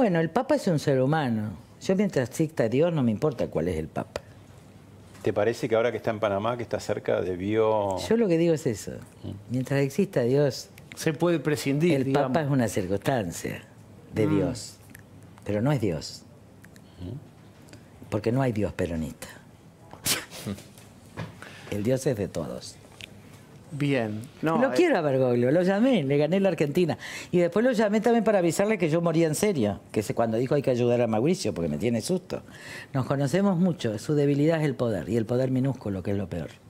Bueno, el Papa es un ser humano. Yo mientras exista Dios no me importa cuál es el Papa. ¿Te parece que ahora que está en Panamá, que está cerca, debió...? Yo lo que digo es eso. Mm. Mientras exista Dios... Se puede prescindir, El Papa es una circunstancia de mm. Dios, pero no es Dios. Mm. Porque no hay Dios peronista. El Dios es de todos. Bien. No, eh, quiero a Bergoglio, lo llamé, le gané la Argentina. Y después lo llamé también para avisarle que yo moría en serio, que cuando dijo hay que ayudar a Mauricio, porque me tiene susto. Nos conocemos mucho, su debilidad es el poder, y el poder minúsculo, que es lo peor.